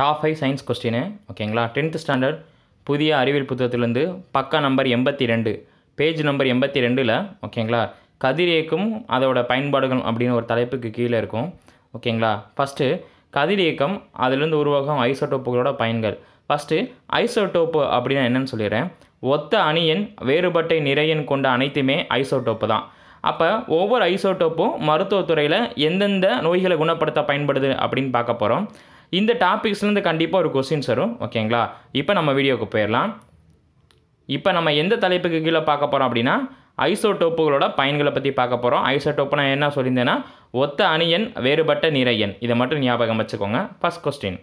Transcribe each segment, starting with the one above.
top five science question ஓகேங்களா tenth standard புதிய அறிவியல் புத்தகத்திலேருந்து பக்கா நம்பர் எண்பத்தி ரெண்டு பேஜ் நம்பர் எண்பத்தி ரெண்டில் ஓகேங்களா கதிரியக்கம் அதோட பயன்பாடுகள் அப்படின்னு ஒரு தலைப்புக்கு கீழே இருக்கும் ஓகேங்களா ஃபஸ்ட்டு கதிரியக்கம் அதிலிருந்து உருவாகும் ஐசோட்டோப்புகளோட பயன்கள் ஃபஸ்ட்டு ஐசோட்டோப்பு அப்படின்னா என்னென்னு சொல்லிடுறேன் ஒத்த அணியன் வேறுபட்ட நிறையன் கொண்ட அனைத்துமே ஐசோட்டோப்பு தான் அப்போ ஒவ்வொரு ஐசோட்டோப்பும் மருத்துவத்துறையில் எந்தெந்த நோய்களை குணப்படுத்த பயன்படுது அப்படின்னு பார்க்க போகிறோம் இந்த டாபிக்ஸ்லேருந்து கண்டிப்பாக ஒரு கொஸ்டின்ஸ் வரும் ஓகேங்களா இப்போ நம்ம வீடியோவுக்கு போயிடலாம் இப்போ நம்ம எந்த தலைப்புக்கு கீழே பார்க்க போகிறோம் அப்படின்னா ஐசோடோப்புகளோட பயன்களை பற்றி பார்க்க போகிறோம் ஐசோடோப்பு நான் என்ன சொல்லியிருந்தேன்னா ஒத்த அணியன் வேறுபட்ட நிறையன் இதை மட்டும் ஞாபகம் வச்சுக்கோங்க ஃபஸ்ட் கொஸ்டின்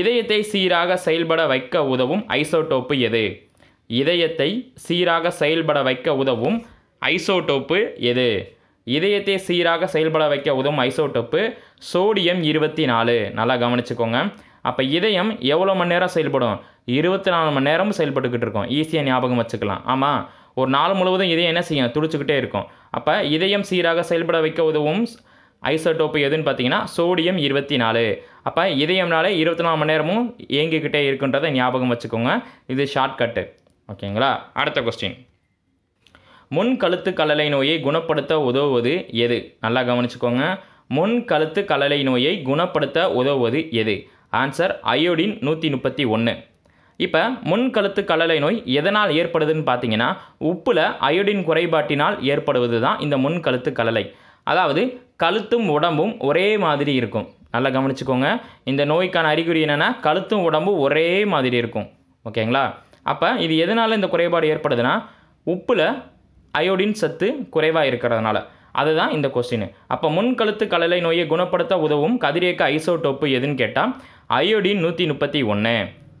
இதயத்தை சீராக செயல்பட வைக்க உதவும் ஐசோடோப்பு எது இதயத்தை சீராக செயல்பட வைக்க உதவும் ஐசோடோப்பு எது இதயத்தை சீராக செயல்பட வைக்க உதவும் ஐசோட்டோப்பு சோடியம் இருபத்தி நாலு நல்லா கவனிச்சுக்கோங்க அப்போ இதயம் எவ்வளோ மணி நேரம் செயல்படும் இருபத்தி நாலு மணி நேரமும் செயல்பட்டுக்கிட்டு இருக்கும் ஈஸியாக ஞாபகம் வச்சுக்கலாம் ஆமாம் ஒரு நாள் முழுவதும் இதயம் என்ன செய்யும் துடிச்சுக்கிட்டே இருக்கும் அப்போ இதயம் சீராக செயல்பட வைக்க உதவும் ஐசோட்டோப்பு எதுன்னு பார்த்தீங்கன்னா சோடியம் இருபத்தி நாலு அப்போ இதயம்னாலே இருபத்தி நாலு மணி நேரமும் இயங்கிக்கிட்டே இருக்குன்றதை ஞாபகம் வச்சுக்கோங்க இது ஷார்ட்கட்டு ஓகேங்களா அடுத்த கொஸ்டின் முன் கழுத்து கலலை நோயை குணப்படுத்த உதவுவது எது நல்லா கவனிச்சுக்கோங்க முன் கழுத்து கலலை நோயை குணப்படுத்த உதவுவது எது ஆன்சர் அயோடின் நூற்றி முப்பத்தி ஒன்று இப்போ முன் கழுத்து கலலை நோய் எதனால் ஏற்படுதுன்னு பார்த்தீங்கன்னா உப்பில் அயோடின் குறைபாட்டினால் ஏற்படுவது தான் இந்த முன் கழுத்து கலலை அதாவது கழுத்தும் உடம்பும் ஒரே மாதிரி இருக்கும் நல்லா கவனிச்சுக்கோங்க இந்த நோய்க்கான அறிகுறி என்னென்னா கழுத்தும் உடம்பும் ஒரே மாதிரி இருக்கும் ஓகேங்களா அப்போ இது எதனால் இந்த குறைபாடு ஏற்படுதுன்னா உப்பில் அயோடின் சத்து குறைவாக இருக்கிறதுனால அதுதான் இந்த கொஸ்டின் அப்போ முன்கழுத்து கலலை நோயை குணப்படுத்த உதவும் கதிரியக்க ஐசோடோப்பு எதுன்னு கேட்டால் அயோடின் நூற்றி முப்பத்தி ஒன்று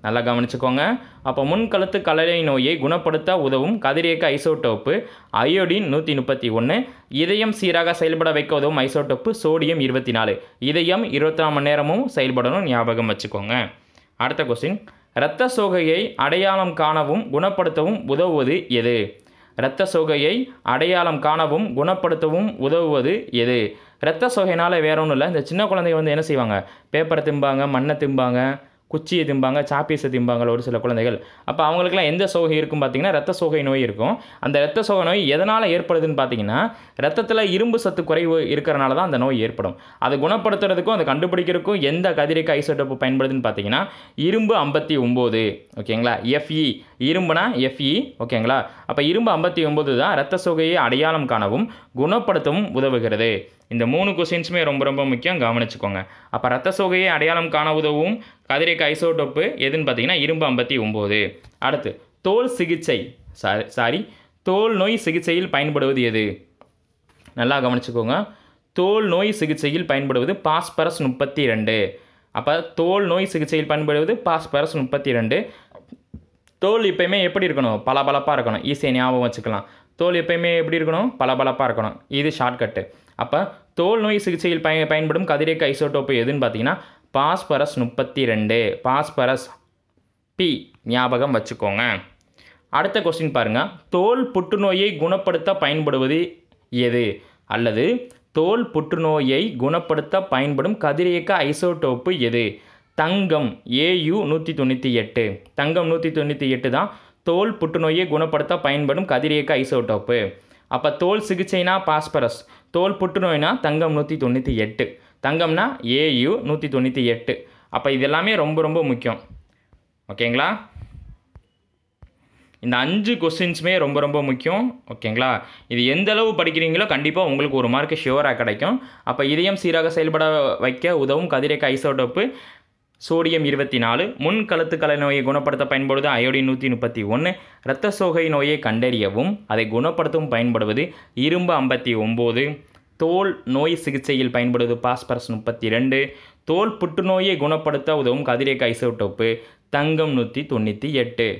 நல்லா கவனிச்சுக்கோங்க அப்போ முன்கழுத்து கலலை நோயை குணப்படுத்த உதவும் கதிரியக்க ஐசோடோப்பு அயோடின் நூற்றி முப்பத்தி ஒன்று இதயம் சீராக செயல்பட வைக்க உதவும் ஐசோடோப்பு சோடியம் இருபத்தி நாலு இதயம் இருபத்தாம் மணி நேரமும் செயல்படணும் ஞாபகம் வச்சுக்கோங்க அடுத்த கொஸ்டின் இரத்த சோகையை அடையாளம் காணவும் குணப்படுத்தவும் உதவுவது எது இரத்த சோகையை அடையாளம் காணவும் குணப்படுத்தவும் உதவுவது எது இரத்த சோகையினால் வேற ஒன்றும் இல்லை இந்த சின்ன குழந்தைங்க வந்து என்ன செய்வாங்க பேப்பரை திம்பாங்க மண்ணை திம்பாங்க குச்சியை திம்பாங்க சாப்பீஸை திம்பாங்க ஒரு சில குழந்தைகள் அப்போ அவங்களுக்குலாம் எந்த சோகை இருக்கும் பார்த்தீங்கன்னா ரத்த சோகை நோய் இருக்கும் அந்த ரத்த சோகை நோய் எதனால் ஏற்படுதுன்னு பார்த்தீங்கன்னா ரத்தத்தில் இரும்பு சத்து குறைவு இருக்கிறனால தான் அந்த நோய் ஏற்படும் அதை குணப்படுத்துறதுக்கும் அதை கண்டுபிடிக்கிறதுக்கும் எந்த கதிரிக்க ஐசோட்டோப்பு பயன்படுதுன்னு பார்த்தீங்கன்னா இரும்பு ஐம்பத்தி ஒம்பது ஓகேங்களா எஃப்இ e, இரும்புனா எஃப்இ e, ஓகேங்களா அப்போ இரும்பு ஐம்பத்தி ஒம்பது தான் ரத்த சோகையை அடையாளம் காணவும் குணப்படுத்தவும் உதவுகிறது இந்த மூணு கொஷின்ஸுமே ரொம்ப ரொம்ப முக்கியம் கவனிச்சுக்கோங்க அப்போ ரத்த சோகையை அடையாளம் காண உதவும் கதிரைக்கு ஐசோடோப்பு எதுன்னு பார்த்தீங்கன்னா இரும்பு ஐம்பத்தி ஒம்போது அடுத்து தோல் சிகிச்சை சாரி சாரி தோல் நோய் சிகிச்சையில் பயன்படுவது எது நல்லா கவனிச்சுக்கோங்க தோல் நோய் சிகிச்சையில் பயன்படுவது பாஸ்பரஸ் முப்பத்தி ரெண்டு அப்போ தோல் நோய் சிகிச்சையில் பயன்படுவது பாஸ்பரஸ் முப்பத்தி ரெண்டு தோல் எப்பயுமே எப்படி இருக்கணும் பளபளப்பாக இருக்கணும் ஈஸியாக ஞாபகம் வச்சுக்கலாம் தோல் எப்பயுமே எப்படி இருக்கணும் பளபளப்பாக இருக்கணும் இது ஷார்ட்கட்டு அப்போ தோல் நோய் சிகிச்சையில் பய பயன்படும் கதிரேக்க ஐசோட்டோப்பு எதுன்னு பார்த்தீங்கன்னா பாஸ்பரஸ் முப்பத்தி ரெண்டு பாஸ்பரஸ் பி ஞாபகம் வச்சுக்கோங்க அடுத்த கொஸ்டின் பாருங்கள் தோல் புற்றுநோயை குணப்படுத்த பயன்படுவது எது அல்லது தோல் புற்றுநோயை குணப்படுத்த பயன்படும் கதிரியக்க ஐசோடோப்பு எது தங்கம் ஏயு நூற்றி தொண்ணூற்றி எட்டு தங்கம் நூற்றி தொண்ணூற்றி எட்டு தான் தோல் புற்றுநோயை குணப்படுத்த பயன்படும் கதிரியக்க ஐசோடோப்பு அப்போ தோல் சிகிச்சைனா பாஸ்பரஸ் தோல் புற்றுநோய்னா தங்கம் நூற்றி தொண்ணூற்றி எட்டு தங்கம்னா ஏயு நூற்றி தொண்ணூற்றி எட்டு அப்போ இது எல்லாமே ரொம்ப ரொம்ப முக்கியம் ஓகேங்களா இந்த அஞ்சு கொஸ்டின்ஸுமே ரொம்ப ரொம்ப முக்கியம் ஓகேங்களா இது எந்த அளவு படிக்கிறீங்களோ கண்டிப்பாக உங்களுக்கு ஒரு மார்க் ஷியோராக கிடைக்கும் அப்போ இதயம் சீராக செயல்பட வைக்க உதவும் கதிரேக்க ஐசோடோப்பு சோடியம் இருபத்தி நாலு முன் கழுத்துக்கலை நோயை குணப்படுத்த பயன்படுவது அயோடின் நூற்றி முப்பத்தி ஒன்று இரத்த சோகை நோயை கண்டறியவும் அதை குணப்படுத்தவும் பயன்படுவது இரும்பு ஐம்பத்தி ஒம்பது தோல் நோய் சிகிச்சையில் பயன்படுவது பாஸ்பரஸ் முப்பத்தி ரெண்டு தோல் புற்றுநோயை குணப்படுத்த உதவும் கதிரை கைசோட்டோப்பு தங்கம் நூற்றி தொண்ணூற்றி எட்டு